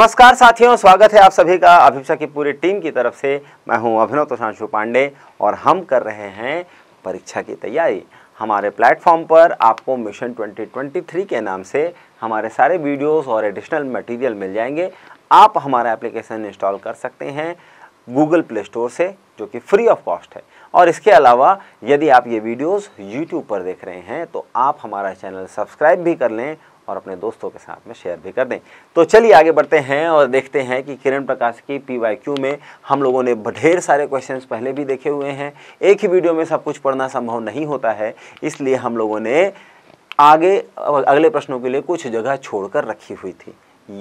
नमस्कार साथियों स्वागत है आप सभी का अभिप्सा की पूरी टीम की तरफ से मैं हूं अभिनव तुषांशु पांडे और हम कर रहे हैं परीक्षा की तैयारी हमारे प्लेटफॉर्म पर आपको मिशन 2023 के नाम से हमारे सारे वीडियोस और एडिशनल मटेरियल मिल जाएंगे आप हमारा एप्लीकेशन इंस्टॉल कर सकते हैं गूगल प्ले स्टोर से जो कि फ्री ऑफ कॉस्ट है और इसके अलावा यदि आप ये वीडियोज़ यूट्यूब पर देख रहे हैं तो आप हमारा चैनल सब्सक्राइब भी कर लें और अपने दोस्तों के साथ में शेयर भी कर दें तो चलिए आगे बढ़ते हैं और देखते हैं कि किरण प्रकाश की पी में हम लोगों ने ढेर सारे क्वेश्चन पहले भी देखे हुए हैं एक ही वीडियो में सब कुछ पढ़ना संभव नहीं होता है इसलिए हम लोगों ने आगे अगले प्रश्नों के लिए कुछ जगह छोड़कर रखी हुई थी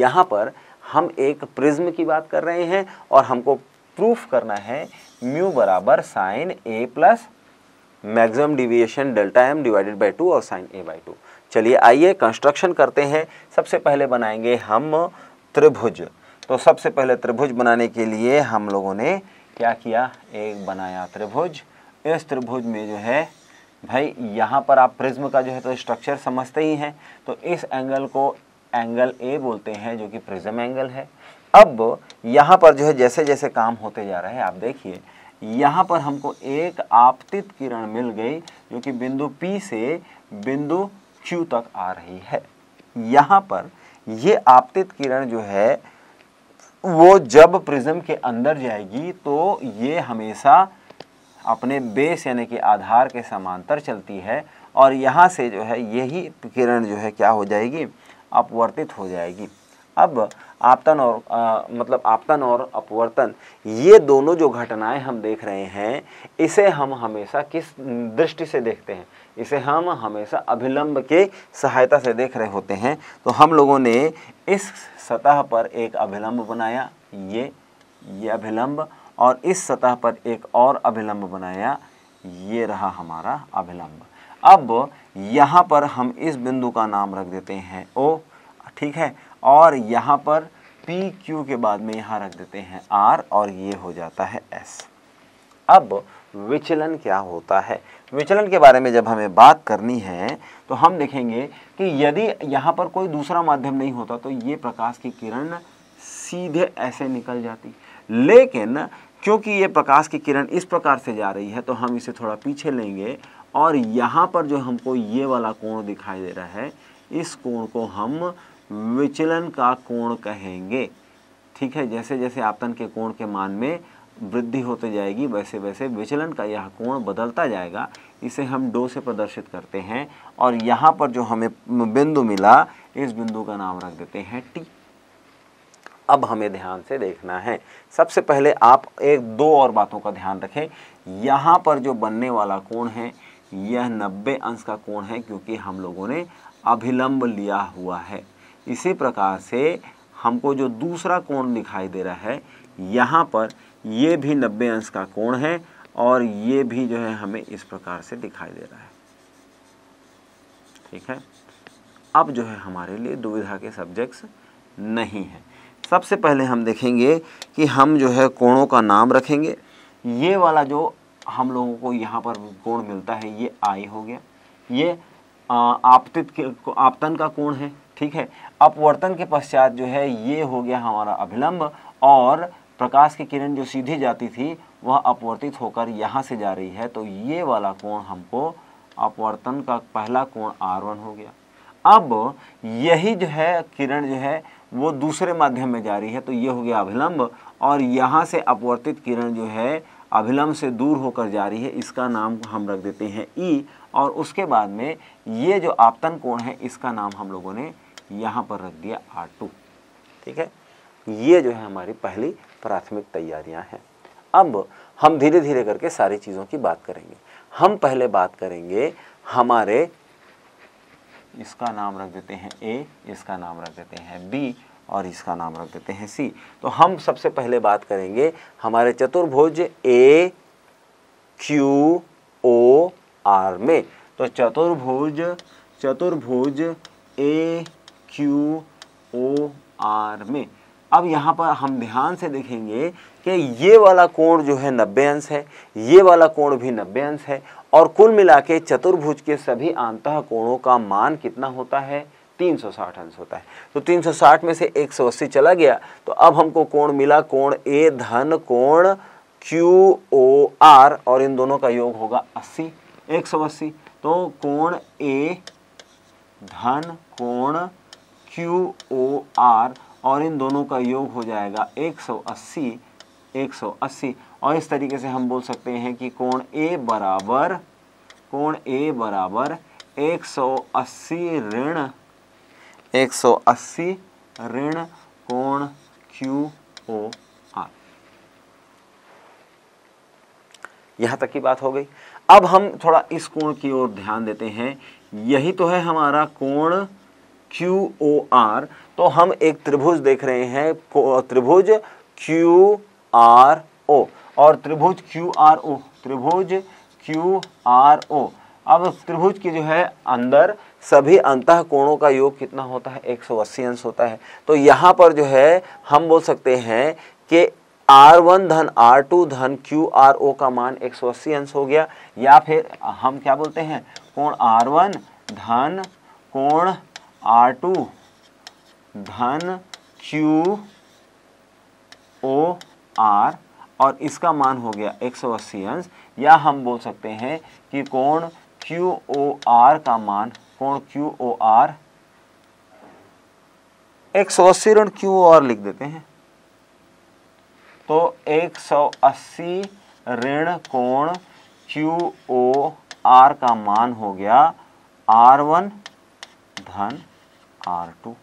यहाँ पर हम एक प्रिज्म की बात कर रहे हैं और हमको प्रूफ करना है म्यू बराबर sine A plus maximum deviation delta M divided by two और साइन ए बाई टू चलिए आइए कंस्ट्रक्शन करते हैं सबसे पहले बनाएंगे हम त्रिभुज तो सबसे पहले त्रिभुज बनाने के लिए हम लोगों ने क्या किया एक बनाया त्रिभुज इस त्रिभुज में जो है भाई यहाँ पर आप प्रिज्म का जो है तो स्ट्रक्चर समझते ही हैं तो इस एंगल को एंगल ए बोलते हैं जो कि प्रिज्म एंगल है अब यहाँ पर जो है जैसे जैसे काम होते जा रहे हैं आप देखिए यहाँ पर हमको एक आपतित किरण मिल गई जो कि बिंदु पी से बिंदु Q तक आ रही है यहाँ पर ये आपतित किरण जो है वो जब प्रिज्म के अंदर जाएगी तो ये हमेशा अपने बेस यानी कि आधार के समांतर चलती है और यहाँ से जो है यही किरण जो है क्या हो जाएगी अपवर्तित हो जाएगी अब आपतन और आ, मतलब आपतन और अपवर्तन ये दोनों जो घटनाएं हम देख रहे हैं इसे हम हमेशा किस दृष्टि से देखते हैं इसे हम हमेशा अभिलंब के सहायता से देख रहे होते हैं तो हम लोगों ने इस सतह पर एक अभिलंब बनाया ये ये अभिलंब और इस सतह पर एक और अभिलंब बनाया ये रहा हमारा अभिलंब अब यहाँ पर हम इस बिंदु का नाम रख देते हैं ओ ठीक है और यहाँ पर पी क्यू के बाद में यहाँ रख देते हैं आर और ये हो जाता है एस अब विचलन क्या होता है विचलन के बारे में जब हमें बात करनी है तो हम देखेंगे कि यदि यहाँ पर कोई दूसरा माध्यम नहीं होता तो ये प्रकाश की किरण सीधे ऐसे निकल जाती लेकिन क्योंकि ये प्रकाश की किरण इस प्रकार से जा रही है तो हम इसे थोड़ा पीछे लेंगे और यहाँ पर जो हमको ये वाला कोण दिखाई दे रहा है इस कोण को हम विचलन का कोण कहेंगे ठीक है जैसे जैसे आपतन के कोण के मान में वृद्धि होते जाएगी वैसे वैसे विचलन का यह कोण बदलता जाएगा इसे हम डो से प्रदर्शित करते हैं और यहाँ पर जो हमें बिंदु मिला इस बिंदु का नाम रख देते हैं टी अब हमें ध्यान से देखना है सबसे पहले आप एक दो और बातों का ध्यान रखें यहाँ पर जो बनने वाला कोण है यह 90 अंश का कोण है क्योंकि हम लोगों ने अभिलंब लिया हुआ है इसी प्रकार से हमको जो दूसरा कोण दिखाई दे रहा है यहाँ पर ये भी नब्बे अंश का कोण है और ये भी जो है हमें इस प्रकार से दिखाई दे रहा है ठीक है अब जो है हमारे लिए दुविधा के सब्जेक्ट्स नहीं हैं सबसे पहले हम देखेंगे कि हम जो है कोणों का नाम रखेंगे ये वाला जो हम लोगों को यहाँ पर कोण मिलता है ये आई हो गया ये आपतित आपतन का कोण है ठीक है अपवर्तन के पश्चात जो है ये हो गया हमारा अभिलंब और प्रकाश की किरण जो सीधी जाती थी वह अपवर्तित होकर यहाँ से जा रही है तो ये वाला कोण हमको अपवर्तन का पहला कोण आर वन हो गया अब यही जो है किरण जो है वो दूसरे माध्यम में जा रही है तो ये हो गया अभिलंब और यहाँ से अपवर्तित किरण जो है अभिलंब से दूर होकर जा रही है इसका नाम हम रख देते हैं ई और उसके बाद में ये जो आपतन कोण है इसका नाम हम लोगों ने यहाँ पर रख दिया आर टू ठीक है ये जो है हमारी पहली प्राथमिक तैयारियाँ हैं अब हम धीरे धीरे करके सारी चीज़ों की बात करेंगे हम पहले बात करेंगे हमारे इसका नाम रख देते हैं ए इसका नाम रख देते हैं बी और इसका नाम रख देते हैं सी तो हम सबसे पहले बात करेंगे हमारे चतुर्भुज ए क्यू ओ आर में तो चतुर्भुज चतुर्भुज ए क्यू ओ आर में अब यहाँ पर हम ध्यान से देखेंगे कि ये वाला कोण जो है नब्बे अंश है ये वाला कोण भी नब्बे अंश है और कुल मिला के चतुर्भुज के सभी आंतः कोणों का मान कितना होता है 360 अंश होता है तो 360 में से 180 चला गया तो अब हमको कोण मिला कोण ए धन कोण क्यू ओ आर और इन दोनों का योग होगा 80 180 तो कोण ए धन कोण क्यू ओ आर और इन दोनों का योग हो जाएगा 180 180 और इस तरीके से हम बोल सकते हैं कि कोण ए बराबर कोण ए बराबर 180 ऋण 180 ऋण कोण क्यू ओ आर यहां तक की बात हो गई अब हम थोड़ा इस कोण की ओर ध्यान देते हैं यही तो है हमारा कोण क्यू ओ आर तो हम एक त्रिभुज देख रहे हैं त्रिभुज क्यू आर ओ और त्रिभुज क्यू आर ओ त्रिभुज क्यू आर ओ अब उस त्रिभुज की जो है अंदर सभी अंत कोणों का योग कितना होता है 180 सौ अंश होता है तो यहाँ पर जो है हम बोल सकते हैं कि आर वन धन आर टू धन क्यू आर ओ का मान 180 अंश हो गया या फिर हम क्या बोलते हैं कोण आर वन धन कोण आर टू धन क्यू ओ आर और इसका मान हो गया 180 अंश या हम बोल सकते हैं कि कोण क्यू ओ आर का मान कोण क्यू ओ आर एक सौ अस्सी ऋण क्यू ओ आर लिख देते हैं तो एक सौ अस्सी ऋण कोण क्यू ओ आर का मान हो गया आर वन धन आर टू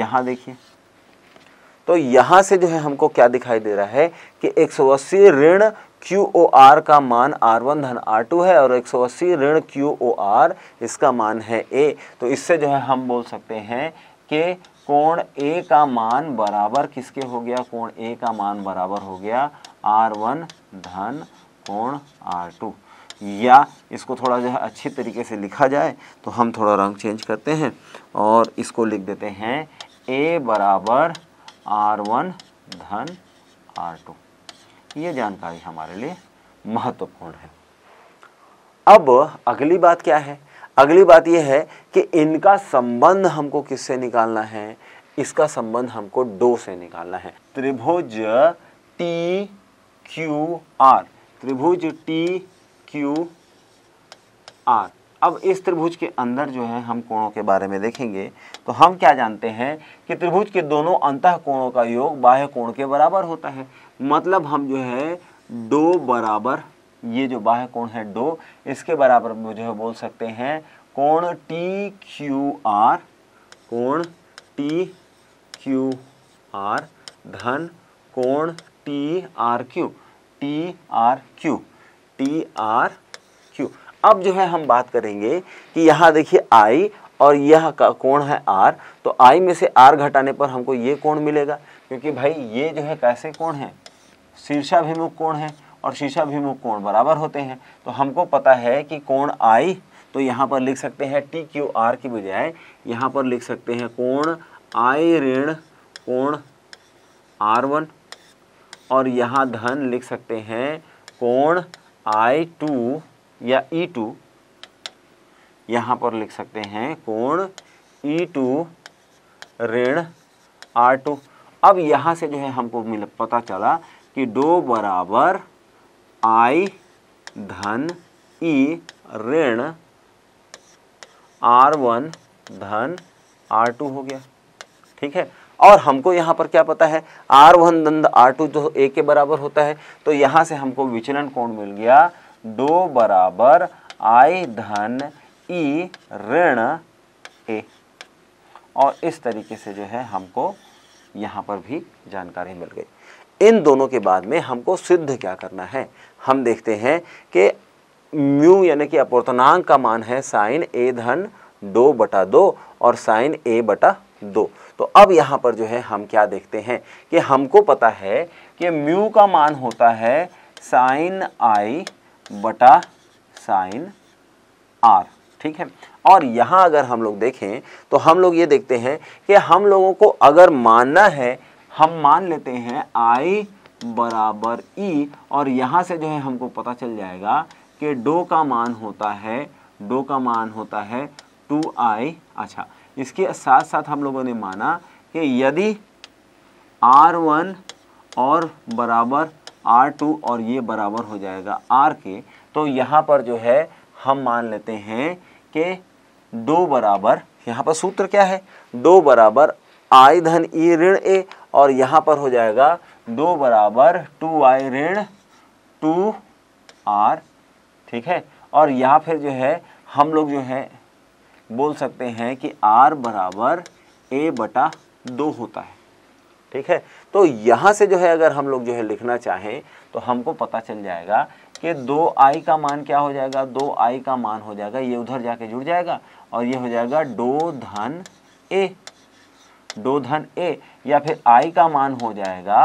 यहां देखिए तो यहाँ से जो है हमको क्या दिखाई दे रहा है कि 180 ऋण क्यू ओ आर का मान आर वन धन आर टू है और 180 ऋण क्यू ओ आर इसका मान है ए तो इससे जो है हम बोल सकते हैं कि कोण ए का मान बराबर किसके हो गया कोण ए का मान बराबर हो गया आर वन धन कोण आर टू या इसको थोड़ा जो है अच्छी तरीके से लिखा जाए तो हम थोड़ा रंग चेंज करते हैं और इसको लिख देते हैं ए बराबर आर वन धन आर टू ये जानकारी हमारे लिए महत्वपूर्ण है अब अगली बात क्या है अगली बात यह है कि इनका संबंध हमको किससे निकालना है इसका संबंध हमको डो से निकालना है त्रिभुज टी क्यू आर त्रिभुज टी क्यू आर अब इस त्रिभुज के अंदर जो है हम कोणों के बारे में देखेंगे तो हम क्या जानते हैं कि त्रिभुज के दोनों अंतः कोणों का योग बाह्य कोण के बराबर होता है मतलब हम जो है डो बराबर ये जो बाह्य कोण है डो इसके बराबर जो है बोल सकते हैं कोण टी क्यू आर कोण टी क्यू आर धन कोण T R Q T R Q T R अब जो है हम बात करेंगे कि यहाँ देखिए आई और यह का कोण है आर तो आई में से आर घटाने पर हमको ये कोण मिलेगा क्योंकि भाई ये जो है कैसे कोण है शीर्षाभिमुख कोण है और शीर्षाभिमुख कोण बराबर होते हैं तो हमको पता है कि कोण आई तो यहाँ पर लिख सकते हैं टी क्यू आर की बजाय यहाँ पर लिख सकते हैं कोण आई ऋण कोण आर वन और यहाँ धन लिख सकते हैं कोण आई टू या E2 टू यहाँ पर लिख सकते हैं कोण ई e टू ऋण आर टू अब यहाँ से जो है हमको मिल पता चला कि डो बराबर आई धन ई e ऋण आर वन धन आर टू हो गया ठीक है और हमको यहाँ पर क्या पता है आर वन धन आर टू जो ए के बराबर होता है तो यहाँ से हमको विचलन कोण मिल गया डो बराबर आई धन ई e ऋण ए और इस तरीके से जो है हमको यहाँ पर भी जानकारी मिल गई इन दोनों के बाद में हमको सिद्ध क्या करना है हम देखते हैं कि म्यू यानी कि अपूर्तनांक का मान है साइन ए धन दो बटा दो और साइन ए बटा दो तो अब यहाँ पर जो है हम क्या देखते हैं कि हमको पता है कि म्यू का मान होता है साइन आई बटा साइन आर ठीक है और यहाँ अगर हम लोग देखें तो हम लोग ये देखते हैं कि हम लोगों को अगर मानना है हम मान लेते हैं आई बराबर ई और यहाँ से जो है हमको पता चल जाएगा कि डो का मान होता है डो का मान होता है टू आई अच्छा इसके साथ साथ हम लोगों ने माना कि यदि आर वन और बराबर आर टू और ये बराबर हो जाएगा आर के तो यहाँ पर जो है हम मान लेते हैं कि दो बराबर यहाँ पर सूत्र क्या है दो बराबर आई धन ई e ऋण ए और यहाँ पर हो जाएगा दो बराबर टू आई ऋण टू आर ठीक है और यहाँ फिर जो है हम लोग जो है बोल सकते हैं कि आर बराबर ए बटा दो होता है ठीक है तो यहाँ से जो है अगर हम लोग जो है लिखना चाहें तो हमको पता चल जाएगा कि दो आई का मान क्या हो जाएगा दो आई का मान हो जाएगा ये उधर जाके जुड़ जाएगा और ये हो जाएगा डो धन ए डो धन ए या फिर आई का मान हो जाएगा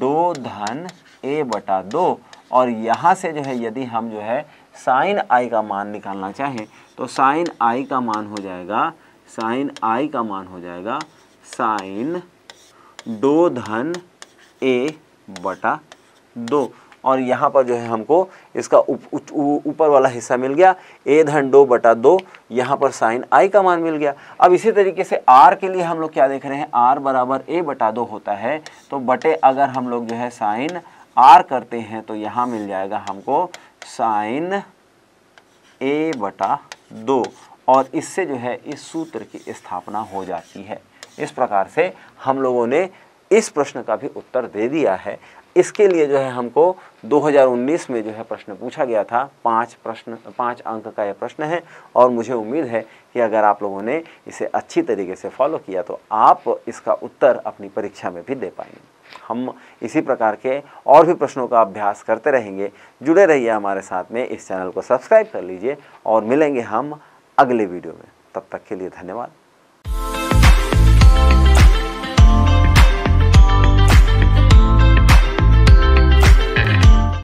डो धन ए बटा दो और यहाँ से जो है यदि हम जो है साइन आई का मान निकालना चाहें तो साइन आई का मान हो जाएगा साइन आई का मान हो जाएगा साइन दो धन ए बटा दो और यहाँ पर जो है हमको इसका ऊपर वाला हिस्सा मिल गया ए धन दो बटा दो यहाँ पर साइन आई का मान मिल गया अब इसी तरीके से आर के लिए हम लोग क्या देख रहे हैं आर बराबर ए बटा दो होता है तो बटे अगर हम लोग जो है साइन आर करते हैं तो यहाँ मिल जाएगा हमको साइन ए बटा दो और इससे जो है इस सूत्र की स्थापना हो जाती है इस प्रकार से हम लोगों ने इस प्रश्न का भी उत्तर दे दिया है इसके लिए जो है हमको 2019 में जो है प्रश्न पूछा गया था पांच प्रश्न पांच अंक का यह प्रश्न है और मुझे उम्मीद है कि अगर आप लोगों ने इसे अच्छी तरीके से फॉलो किया तो आप इसका उत्तर अपनी परीक्षा में भी दे पाएंगे हम इसी प्रकार के और भी प्रश्नों का अभ्यास करते रहेंगे जुड़े रहिए हमारे साथ में इस चैनल को सब्सक्राइब कर लीजिए और मिलेंगे हम अगले वीडियो में तब तक के लिए धन्यवाद